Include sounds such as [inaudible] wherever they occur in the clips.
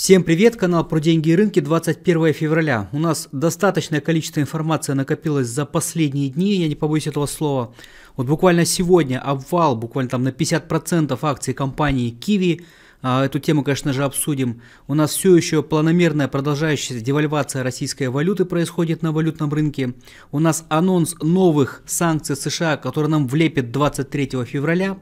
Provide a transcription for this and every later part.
Всем привет, канал про деньги и рынки, 21 февраля. У нас достаточное количество информации накопилось за последние дни, я не побоюсь этого слова. Вот буквально сегодня обвал, буквально там на 50% акций компании Kiwi, а, Эту тему, конечно же, обсудим. У нас все еще планомерная продолжающаяся девальвация российской валюты происходит на валютном рынке. У нас анонс новых санкций США, которые нам влепят 23 февраля.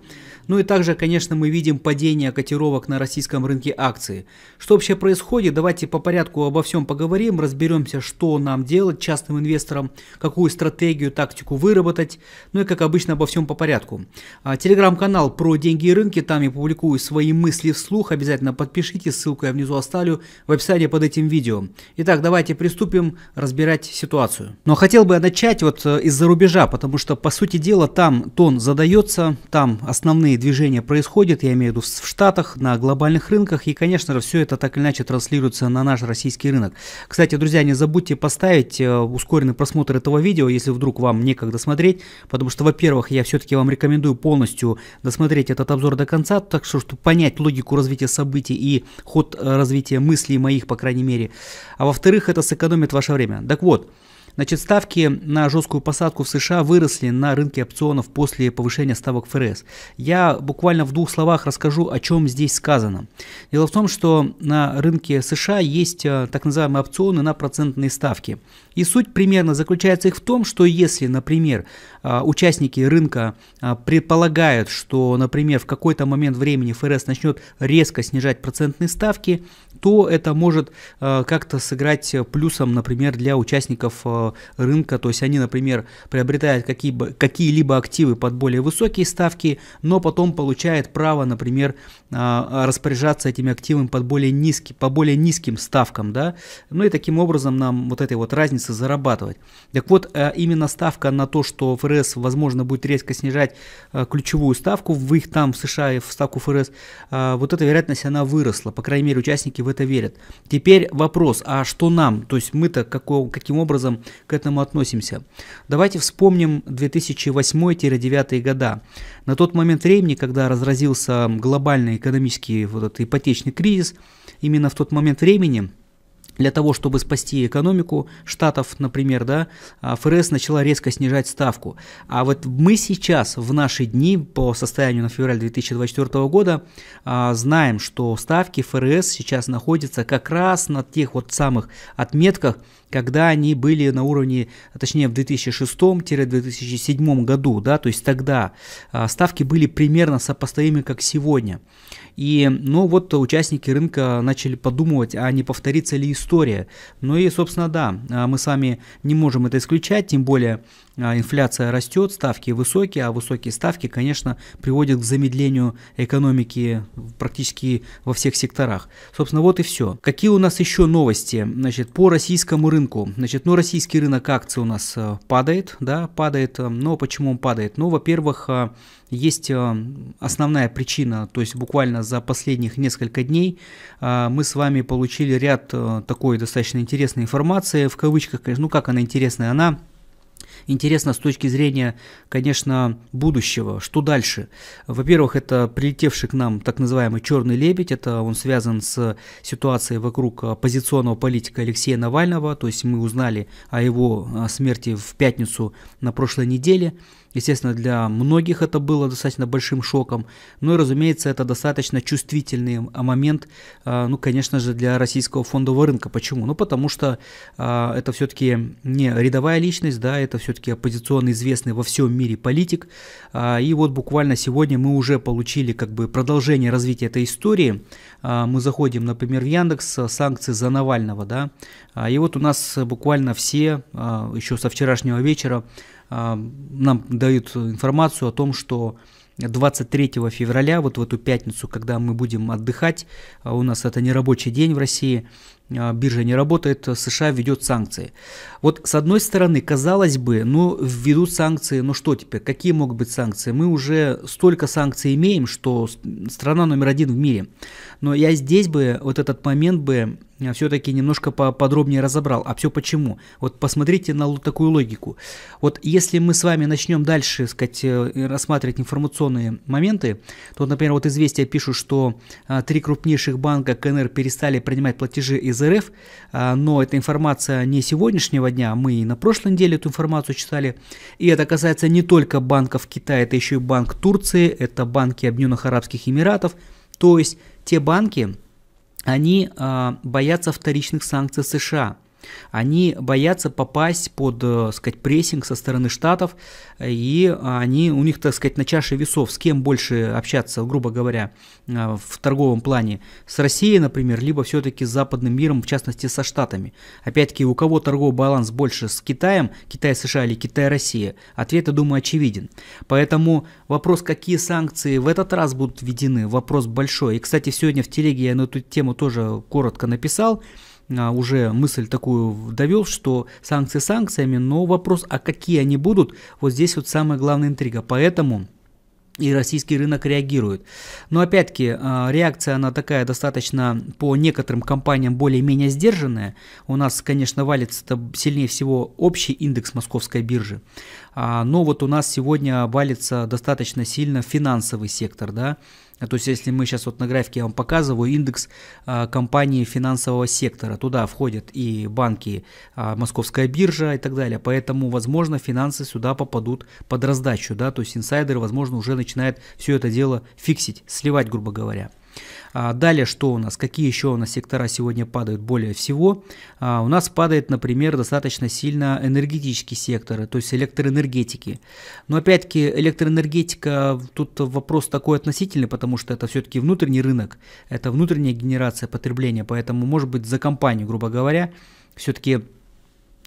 Ну и также, конечно, мы видим падение котировок на российском рынке акций. Что вообще происходит? Давайте по порядку обо всем поговорим, разберемся, что нам делать частным инвесторам, какую стратегию, тактику выработать. Ну и как обычно обо всем по порядку. А, телеграм-канал про деньги и рынки, там я публикую свои мысли вслух, обязательно подпишитесь, ссылку я внизу оставлю в описании под этим видео. Итак, давайте приступим разбирать ситуацию. Но хотел бы я начать вот э, из-за рубежа, потому что по сути дела там тон задается, там основные движения происходят, я имею в виду в Штатах, на глобальных рынках, и, конечно же, все это так или иначе транслируется на наш российский рынок. Кстати, друзья, не забудьте поставить э, ускоренный просмотр этого видео, если вдруг вам некогда смотреть, потому что, во-первых, я все-таки вам рекомендую полностью досмотреть этот обзор до конца, так что, чтобы понять логику развития событий и ход э, развития мыслей моих, по крайней мере. А во-вторых, это сэкономит ваше время. Так вот, Значит, ставки на жесткую посадку в США выросли на рынке опционов после повышения ставок ФРС. Я буквально в двух словах расскажу, о чем здесь сказано. Дело в том, что на рынке США есть э, так называемые опционы на процентные ставки. И суть примерно заключается их в том, что если, например, э, участники рынка э, предполагают, что, например, в какой-то момент времени ФРС начнет резко снижать процентные ставки, то это может э, как-то сыграть плюсом, например, для участников э, рынка. То есть они, например, приобретают какие-либо какие активы под более высокие ставки, но потом получают право, например, э, распоряжаться этими активами под более низки, по более низким ставкам. Да? Ну и таким образом нам вот этой вот разницы зарабатывать. Так вот, именно ставка на то, что ФРС, возможно, будет резко снижать ключевую ставку, в их там в США в ставку ФРС, вот эта вероятность, она выросла. По крайней мере, участники в это верят. Теперь вопрос, а что нам? То есть мы-то какого, каким образом к этому относимся? Давайте вспомним 2008-2009 года. На тот момент времени, когда разразился глобальный экономический вот этот ипотечный кризис, именно в тот момент времени – для того, чтобы спасти экономику штатов, например, да, а, ФРС начала резко снижать ставку. А вот мы сейчас, в наши дни, по состоянию на февраль 2024 года, а, знаем, что ставки ФРС сейчас находятся как раз на тех вот самых отметках, когда они были на уровне, точнее в 2006-2007 году, да, то есть тогда а, ставки были примерно сопоставимы, как сегодня. И, ну вот участники рынка начали подумывать, а не повторится ли история. Ну и, собственно, да, а, мы сами не можем это исключать, тем более а, инфляция растет, ставки высокие, а высокие ставки, конечно, приводят к замедлению экономики практически во всех секторах. Собственно, вот и все. Какие у нас еще новости? Значит, по российскому рынку. Значит, ну, российский рынок акций у нас э, падает, да, падает. Но почему он падает? Ну, во-первых, э, есть э, основная причина, то есть буквально за последних несколько дней мы с вами получили ряд такой достаточно интересной информации, в кавычках, конечно, ну как она интересная, она Интересно с точки зрения, конечно, будущего, что дальше. Во-первых, это прилетевший к нам так называемый черный лебедь, это он связан с ситуацией вокруг оппозиционного политика Алексея Навального, то есть мы узнали о его а, смерти в пятницу на прошлой неделе, Естественно, для многих это было достаточно большим шоком. Ну и, разумеется, это достаточно чувствительный а, момент, а, ну, конечно же, для российского фондового рынка. Почему? Ну, потому что а, это все-таки не рядовая личность, да, это все-таки оппозиционно известный во всем мире политик. И вот буквально сегодня мы уже получили как бы продолжение развития этой истории. Мы заходим, например, в Яндекс, санкции за Навального, да. И вот у нас буквально все еще со вчерашнего вечера а, нам дают информацию о том, что 23 февраля, вот в эту пятницу, когда мы будем отдыхать, а у нас это не рабочий день в России, а, биржа не работает, э, США ведет санкции. Вот с одной стороны, казалось бы, ну введут санкции, но ну что теперь, какие могут быть санкции? Мы уже столько санкций имеем, что страна номер один в мире. Но я здесь бы вот этот момент бы э, все-таки немножко подробнее разобрал. А все почему? Вот посмотрите на такую логику. Вот если мы с вами начнем дальше, сказать, э, рассматривать информационные моменты, то, например, вот «Известия» пишут, что три крупнейших банка КНР перестали принимать платежи из из РФ, а, но эта информация не сегодняшнего дня, мы и на прошлой неделе эту информацию читали, и это касается не только банков Китая, это еще и банк Турции, это банки Объединенных Арабских Эмиратов, то есть те банки, они а, боятся вторичных санкций США – они боятся попасть под, э, так сказать, прессинг со стороны Штатов, и они, у них, так сказать, на чаше весов, с кем больше общаться, грубо говоря, э, в торговом плане, с Россией, например, либо все-таки с западным миром, в частности, со Штатами. Опять-таки, у кого торговый баланс больше с Китаем, Китай-США или Китай-Россия, ответ, я думаю, очевиден. Поэтому вопрос, какие санкции в этот раз будут введены, вопрос большой. И, кстати, сегодня в телеге я на эту тему тоже коротко написал, а, уже мысль такую довел, что санкции санкциями, но вопрос, а какие они будут, вот здесь вот самая главная интрига. Поэтому и российский рынок реагирует. Но опять-таки а, реакция она такая достаточно по некоторым компаниям более-менее сдержанная. У нас, конечно, валится это сильнее всего общий индекс московской биржи. А, но вот у нас сегодня валится достаточно сильно финансовый сектор, да, а то есть, если мы сейчас вот на графике я вам показываю индекс а, компании финансового сектора, туда входят и банки, а, московская биржа и так далее. Поэтому, возможно, финансы сюда попадут под раздачу, да, то есть инсайдеры, возможно, уже начинают все это дело фиксить, сливать, грубо говоря. А, далее что у нас? Какие еще у нас сектора сегодня падают более всего? А, у нас падает, например, достаточно сильно энергетические секторы, то есть электроэнергетики. Но опять-таки электроэнергетика, тут вопрос такой относительный, потому что это все-таки внутренний рынок, это внутренняя генерация потребления, поэтому может быть за компанию, грубо говоря, все-таки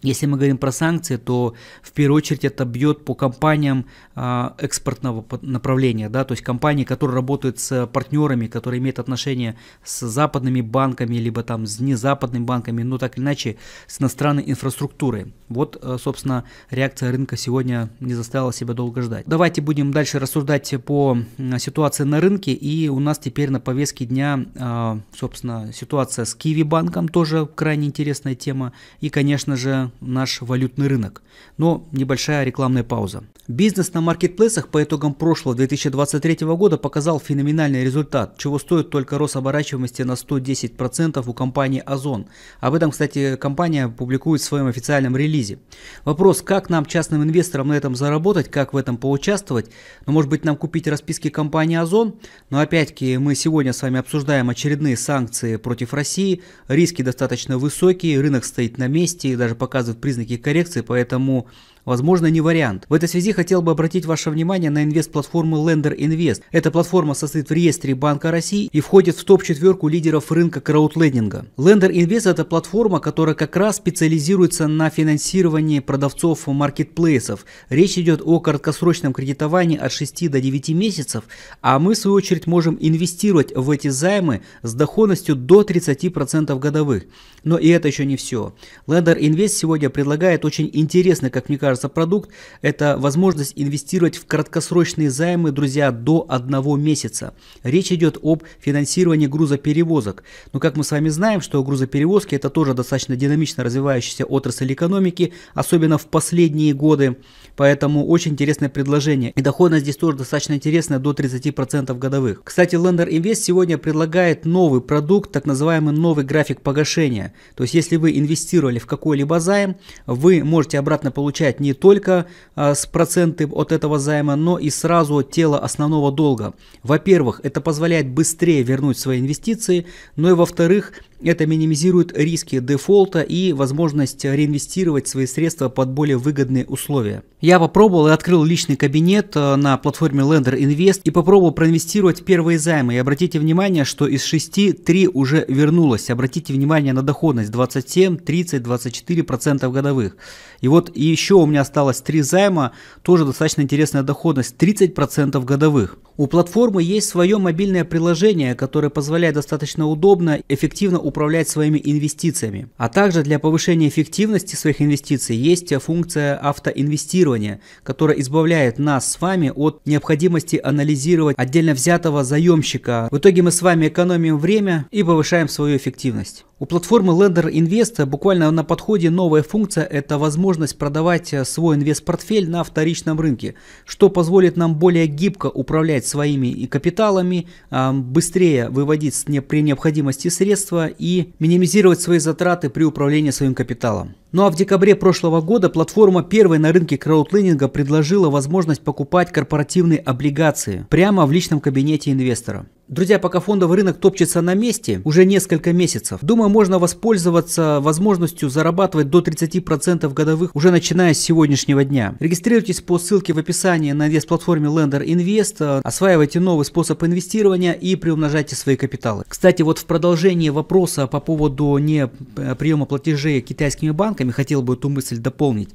если мы говорим про санкции, то в первую очередь это бьет по компаниям а, экспортного направления, да, то есть компании, которые работают с партнерами, которые имеют отношения с западными банками, либо там с незападными банками, ну так или иначе, с иностранной инфраструктурой. Вот, э, собственно, реакция рынка сегодня не заставила себя долго ждать. Давайте будем дальше рассуждать по ситуации на рынке, и у нас теперь на повестке дня, а, собственно, ситуация с Киви банком, тоже крайне интересная тема, и, конечно же, наш валютный рынок. Но небольшая рекламная пауза. Бизнес на маркетплейсах по итогам прошлого 2023 года показал феноменальный результат, чего стоит только рост оборачиваемости на 110% у компании Озон. Об этом, кстати, компания публикует в своем официальном релизе. Вопрос, как нам, частным инвесторам, на этом заработать, как в этом поучаствовать, ну, может быть, нам купить расписки компании Озон, но опять-таки мы сегодня с вами обсуждаем очередные санкции против России, риски достаточно высокие, рынок стоит на месте и даже пока показывают признаки коррекции, поэтому Возможно, не вариант. В этой связи хотел бы обратить ваше внимание на инвест-платформу Lender Invest. Эта платформа состоит в реестре Банка России и входит в топ-четверку лидеров рынка краудлендинга. Lender Invest – это платформа, которая как раз специализируется на финансировании продавцов маркетплейсов. Речь идет о краткосрочном кредитовании от 6 до 9 месяцев, а мы, в свою очередь, можем инвестировать в эти займы с доходностью до 30% годовых. Но и это еще не все. Lender Invest сегодня сегодня предлагает очень интересный, как мне кажется, продукт. Это возможность инвестировать в краткосрочные займы, друзья, до одного месяца. Речь идет об финансировании грузоперевозок. Но как мы с вами знаем, что грузоперевозки это тоже достаточно динамично развивающаяся отрасль экономики, особенно в последние годы. Поэтому очень интересное предложение. И доходность здесь тоже достаточно интересная, до 30% годовых. Кстати, Lender Invest сегодня предлагает новый продукт, так называемый новый график погашения. То есть, если вы инвестировали в какой-либо займ, займ, вы можете обратно получать не только а, с проценты от этого займа, но и сразу от тела основного долга. Во-первых, это позволяет быстрее вернуть свои инвестиции, но и во-вторых, это минимизирует риски дефолта и возможность реинвестировать свои средства под более выгодные условия. Я попробовал и открыл личный кабинет э, на платформе Lender Invest и попробовал проинвестировать первые займы. И обратите внимание, что из 6 3 уже вернулось. Обратите внимание на доходность 27, 30, 24 процентов годовых. И вот еще у меня осталось 3 займа, тоже достаточно интересная доходность 30 процентов годовых. У платформы есть свое мобильное приложение, которое позволяет достаточно удобно, эффективно управлять своими инвестициями. А также для повышения эффективности своих инвестиций есть функция автоинвестирования, которая избавляет нас с вами от необходимости анализировать отдельно взятого заемщика. В итоге мы с вами экономим время и повышаем свою эффективность. У платформы Lender Invest буквально на подходе новая функция – это возможность продавать свой инвест-портфель на вторичном рынке, что позволит нам более гибко управлять своими капиталами, а, быстрее выводить при необходимости средства и минимизировать свои затраты при управлении своим капиталом. Ну а в декабре прошлого года платформа первой на рынке краудлендинга предложила возможность покупать корпоративные облигации прямо в личном кабинете инвестора. Друзья, пока фондовый рынок топчется на месте уже несколько месяцев, думаю, можно воспользоваться возможностью зарабатывать до 30% годовых уже начиная с сегодняшнего дня. Регистрируйтесь по ссылке в описании на инвест-платформе Lender Invest, э, осваивайте новый способ инвестирования и приумножайте свои капиталы. Кстати, вот в продолжении вопроса по поводу не э, приема платежей китайскими банками, хотел бы эту мысль дополнить.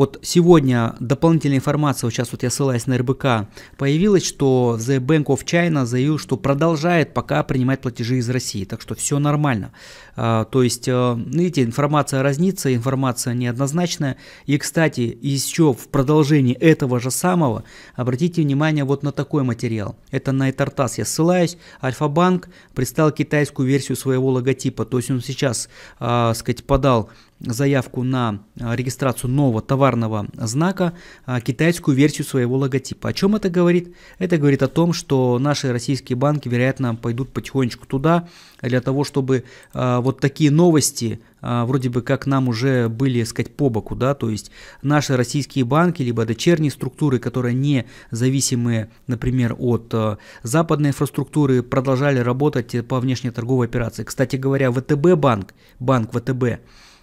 Вот сегодня дополнительная информация, вот сейчас вот я ссылаюсь на РБК, появилась, что The Bank of China заявил, что продолжает пока принимать платежи из России, так что все нормально. А, то есть, э, видите, информация разнится, информация неоднозначная. И, кстати, еще в продолжении этого же самого, обратите внимание вот на такой материал. Это на Этартас я ссылаюсь. Альфа-банк представил китайскую версию своего логотипа, то есть он сейчас, а, сказать, подал заявку на а, регистрацию нового товарного знака, а, китайскую версию своего логотипа. О чем это говорит? Это говорит о том, что наши российские банки, вероятно, пойдут потихонечку туда для того, чтобы а, вот такие новости вроде бы как нам уже были, сказать, по боку, да, то есть наши российские банки, либо дочерние структуры, которые не зависимые, например, от западной инфраструктуры, продолжали работать по внешней торговой операции. Кстати говоря, ВТБ банк, банк ВТБ,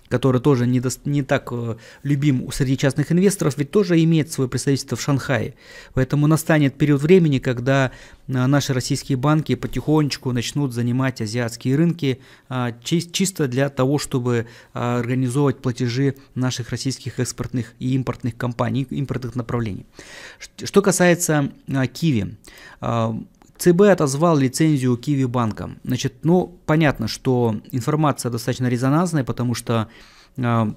который тоже не, до, не так э, любим у среди частных инвесторов, ведь тоже имеет свое представительство в Шанхае. Поэтому настанет период времени, когда э, наши российские банки потихонечку начнут занимать азиатские рынки а, чисто для того, чтобы а, организовывать платежи наших российских экспортных и импортных компаний, импортных направлений. Что касается а, Киви, ЦБ отозвал лицензию Киви банка. Значит, ну, понятно, что информация достаточно резонансная, потому что э,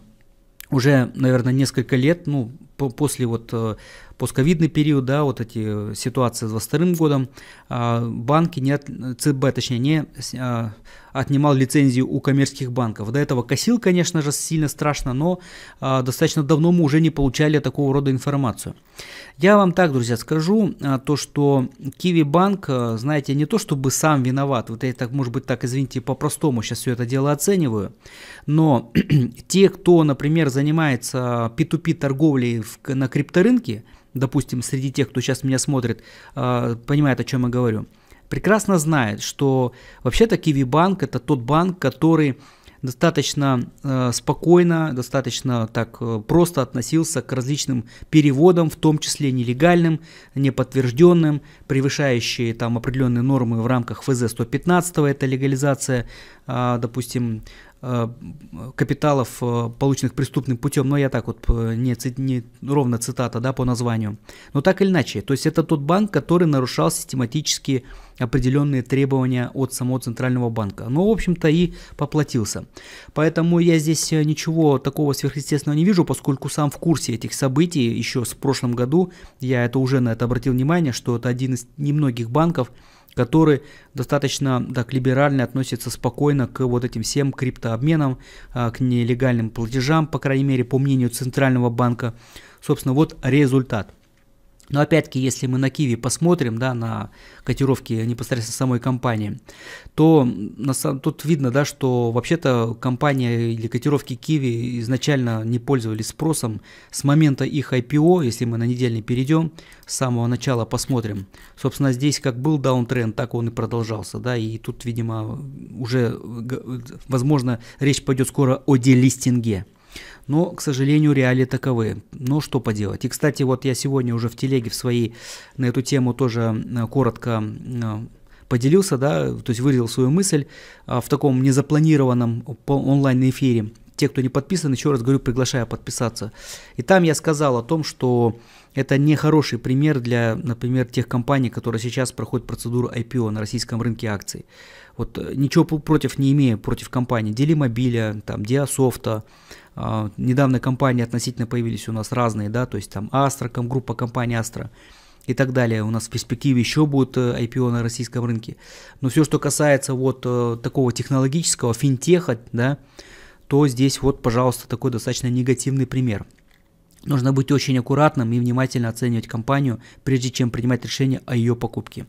уже, наверное, несколько лет, ну, после вот э, постковидный период, да, вот эти э, ситуации с 22 годом, а, банки не от, ЦБ, точнее, не а, отнимал лицензию у коммерческих банков. До этого косил, конечно же, сильно страшно, но а, достаточно давно мы уже не получали такого рода информацию. Я вам так, друзья, скажу, то, что Киви Банк, э, знаете, не то чтобы сам виноват, вот я так, может быть, так, извините, по-простому сейчас все это дело оцениваю, но [clears throat] те, кто, например, занимается P2P торговлей в, на крипторынке, допустим, среди тех, кто сейчас меня смотрит, а, понимает, о чем я говорю, прекрасно знает, что вообще-то Киви-банк это тот банк, который достаточно э, спокойно, достаточно так э, просто относился к различным переводам, в том числе нелегальным, неподтвержденным, превышающие там определенные нормы в рамках ФЗ 115, это легализация, э, допустим, капиталов, э, полученных преступным путем, но я так вот э, не, не ровно цитата, да, по названию. Но так или иначе, то есть это тот банк, который нарушал систематически определенные требования от самого центрального банка. Но, в общем-то, и поплатился. Поэтому я здесь э, ничего такого сверхъестественного не вижу, поскольку сам в курсе этих событий еще с прошлым году, я это уже на это обратил внимание, что это один из немногих банков, который достаточно так либерально относится спокойно к вот этим всем криптообменам, а, к нелегальным платежам, по крайней мере, по мнению Центрального банка. Собственно, вот результат – но опять-таки, если мы на Киви посмотрим, да, на котировки непосредственно самой компании, то на, тут видно, да, что вообще-то компания или котировки Киви изначально не пользовались спросом с момента их IPO, если мы на недельный перейдем, с самого начала посмотрим. Собственно, здесь как был даунтренд, так он и продолжался, да, и тут, видимо, уже, возможно, речь пойдет скоро о делистинге. Но, к сожалению, реалии таковы. Но что поделать. И, кстати, вот я сегодня уже в телеге в своей на эту тему тоже э, коротко э, поделился, да, то есть выразил свою мысль э, в таком незапланированном онлайн-эфире. Те, кто не подписан, еще раз говорю, приглашаю подписаться. И там я сказал о том, что это не хороший пример для, например, тех компаний, которые сейчас проходят процедуру IPO на российском рынке акций вот э, ничего против не имея против компании Делимобиля, там, Диасофта, э, недавно компании относительно появились у нас разные, да, то есть там Астра, группа компаний Астра и так далее. У нас в перспективе еще будут э, IPO на российском рынке. Но все, что касается вот э, такого технологического, финтеха, да, то здесь вот, пожалуйста, такой достаточно негативный пример. Нужно быть очень аккуратным и внимательно оценивать компанию, прежде чем принимать решение о ее покупке.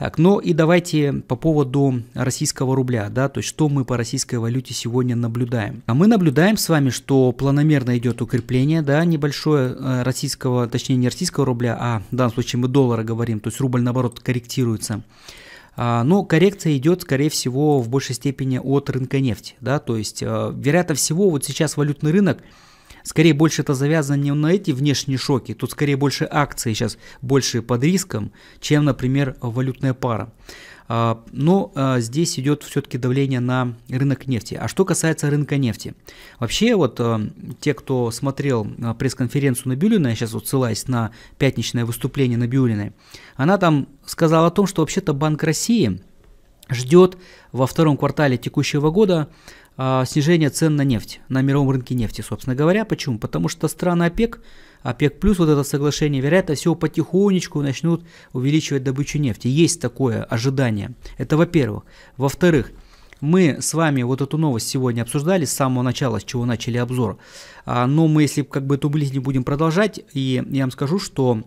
Так, ну и давайте по поводу российского рубля, да, то есть что мы по российской валюте сегодня наблюдаем. А мы наблюдаем с вами, что планомерно идет укрепление, да, небольшое э, российского, точнее не российского рубля, а в данном случае мы доллара говорим, то есть рубль наоборот корректируется. А, но коррекция идет, скорее всего, в большей степени от рынка нефти. Да? То есть, э, вероятно всего, вот сейчас валютный рынок – Скорее, больше это завязано не на эти внешние шоки, тут скорее больше акции сейчас, больше под риском, чем, например, валютная пара. А, но а, здесь идет все-таки давление на рынок нефти. А что касается рынка нефти, вообще вот а, те, кто смотрел пресс-конференцию Набиулина, я сейчас вот ссылаюсь на пятничное выступление на Набиулиной, она там сказала о том, что вообще-то Банк России ждет во втором квартале текущего года а, снижение цен на нефть, на мировом рынке нефти, собственно говоря. Почему? Потому что страны ОПЕК, ОПЕК плюс вот это соглашение, вероятно все потихонечку начнут увеличивать добычу нефти. Есть такое ожидание. Это во-первых. Во-вторых, мы с вами вот эту новость сегодня обсуждали с самого начала, с чего начали обзор. А, но мы, если как бы эту близню будем продолжать, и я вам скажу, что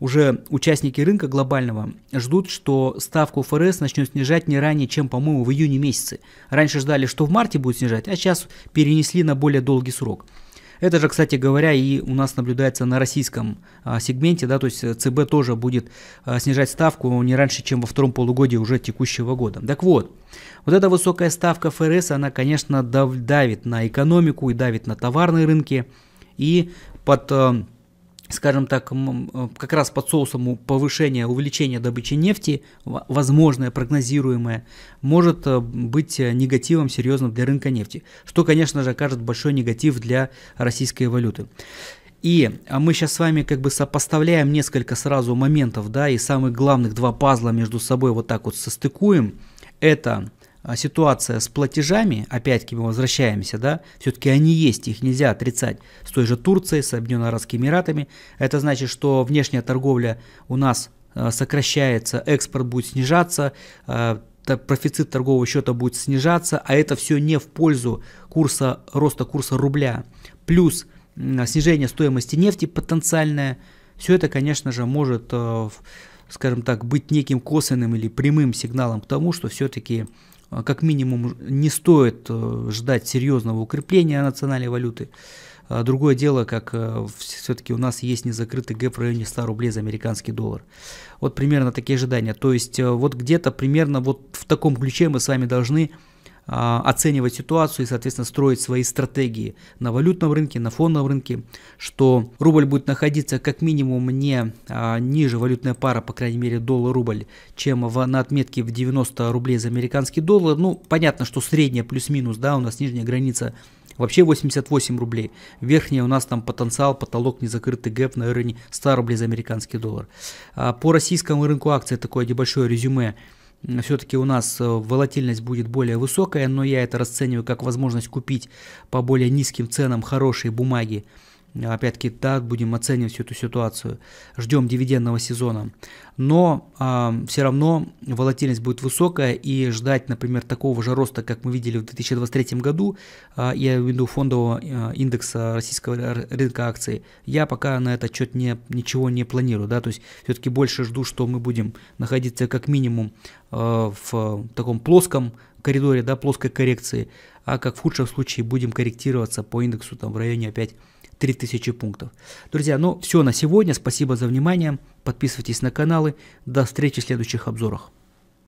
уже участники рынка глобального ждут, что ставку ФРС начнет снижать не ранее, чем, по-моему, в июне месяце. Раньше ждали, что в марте будет снижать, а сейчас перенесли на более долгий срок. Это же, кстати говоря, и у нас наблюдается на российском а, сегменте, да, то есть э, ЦБ тоже будет а, снижать ставку не раньше, чем во втором полугодии уже текущего года. Так вот, вот эта высокая ставка ФРС, она, конечно, дав давит на экономику и давит на товарные рынки и под а, скажем так, как раз под соусом повышения, увеличения добычи нефти, возможное, прогнозируемое, может э, быть э, негативом серьезным для рынка нефти, что, конечно же, окажет большой негатив для российской валюты. И а мы сейчас с вами как бы сопоставляем несколько сразу моментов, да, и самых главных два пазла между собой вот так вот состыкуем. Это а ситуация с платежами, опять-таки мы возвращаемся, да, все-таки они есть, их нельзя отрицать, с той же Турцией, с Объединенными Арабскими Эмиратами. Это значит, что внешняя торговля у нас э, сокращается, экспорт будет снижаться, э, профицит торгового счета будет снижаться, а это все не в пользу курса, роста курса рубля. Плюс снижение стоимости нефти потенциальное, все это, конечно же, может э, скажем так, быть неким косвенным или прямым сигналом к тому, что все-таки а как минимум не стоит э, ждать серьезного укрепления национальной валюты. А другое дело, как э, все-таки у нас есть незакрытый гэп в районе 100 рублей за американский доллар. Вот примерно такие ожидания. То есть э, вот где-то примерно вот в таком ключе мы с вами должны а, оценивать ситуацию и, соответственно, строить свои стратегии на валютном рынке, на фондовом рынке, что рубль будет находиться как минимум не а, ниже валютная пара, по крайней мере, доллар-рубль, чем в, на отметке в 90 рублей за американский доллар. Ну, понятно, что средняя плюс-минус, да, у нас нижняя граница вообще 88 рублей. Верхняя у нас там потенциал, потолок, незакрытый гэп на уровне 100 рублей за американский доллар. А, по российскому рынку акций такое небольшое резюме – все-таки у нас э, волатильность будет более высокая, но я это расцениваю как возможность купить по более низким ценам хорошие бумаги Опять-таки так будем оценивать всю эту ситуацию. Ждем дивидендного сезона. Но э, а, все равно волатильность будет высокая и ждать, например, такого же роста, как мы видели в 2023 году, э, я веду фондового э, индекса российского рынка акций, я пока на этот счет не, ничего не планирую. Да? То есть все-таки больше жду, что мы будем находиться как минимум э, в таком плоском коридоре, да, плоской коррекции, а как в худшем случае будем корректироваться по индексу там в районе опять 3000 пунктов. Друзья, ну все на сегодня. Спасибо за внимание. Подписывайтесь на каналы. До встречи в следующих обзорах.